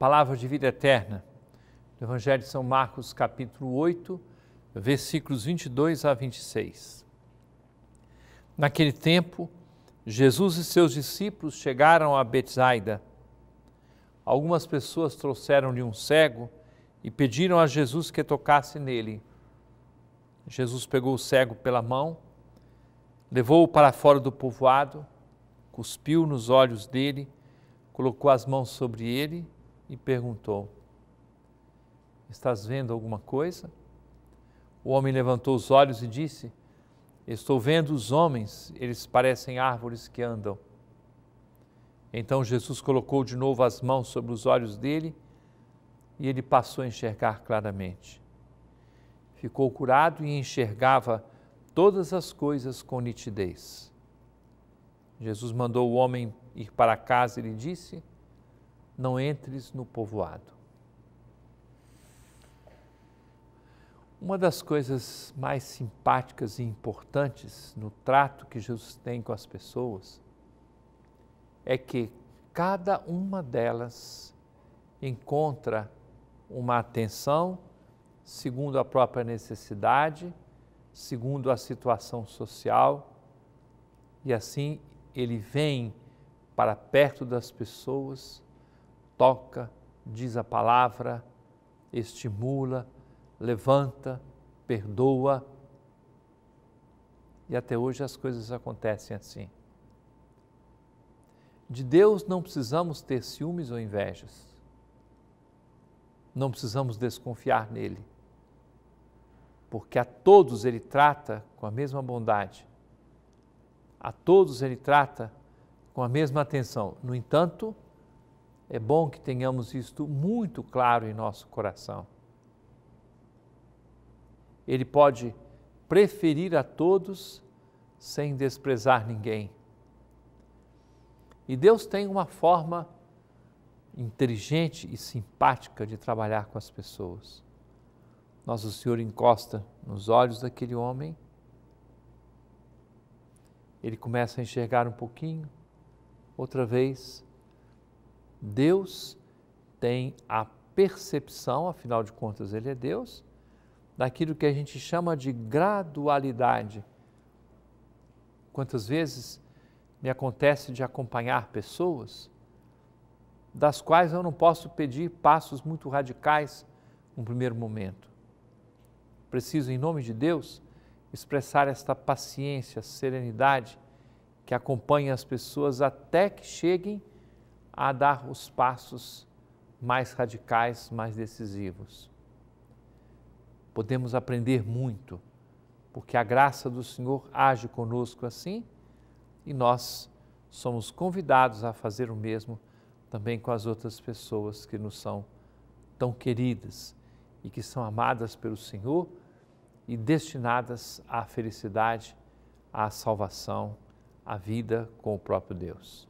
palavra de vida eterna. Do Evangelho de São Marcos, capítulo 8, versículos 22 a 26. Naquele tempo, Jesus e seus discípulos chegaram a Betsaida. Algumas pessoas trouxeram-lhe um cego e pediram a Jesus que tocasse nele. Jesus pegou o cego pela mão, levou-o para fora do povoado, cuspiu nos olhos dele, colocou as mãos sobre ele e perguntou: Estás vendo alguma coisa? O homem levantou os olhos e disse: Estou vendo os homens, eles parecem árvores que andam. Então Jesus colocou de novo as mãos sobre os olhos dele e ele passou a enxergar claramente. Ficou curado e enxergava todas as coisas com nitidez. Jesus mandou o homem ir para casa e lhe disse: não entres no povoado. Uma das coisas mais simpáticas e importantes no trato que Jesus tem com as pessoas é que cada uma delas encontra uma atenção segundo a própria necessidade, segundo a situação social, e assim ele vem para perto das pessoas toca, diz a palavra, estimula, levanta, perdoa. E até hoje as coisas acontecem assim. De Deus não precisamos ter ciúmes ou invejas. Não precisamos desconfiar nele. Porque a todos ele trata com a mesma bondade. A todos ele trata com a mesma atenção. No entanto, é bom que tenhamos isto muito claro em nosso coração. Ele pode preferir a todos sem desprezar ninguém. E Deus tem uma forma inteligente e simpática de trabalhar com as pessoas. Nosso Senhor encosta nos olhos daquele homem, ele começa a enxergar um pouquinho, outra vez, Deus tem a percepção, afinal de contas, Ele é Deus, daquilo que a gente chama de gradualidade. Quantas vezes me acontece de acompanhar pessoas das quais eu não posso pedir passos muito radicais no primeiro momento. Preciso, em nome de Deus, expressar esta paciência, serenidade que acompanha as pessoas até que cheguem a dar os passos mais radicais, mais decisivos. Podemos aprender muito, porque a graça do Senhor age conosco assim e nós somos convidados a fazer o mesmo também com as outras pessoas que nos são tão queridas e que são amadas pelo Senhor e destinadas à felicidade, à salvação, à vida com o próprio Deus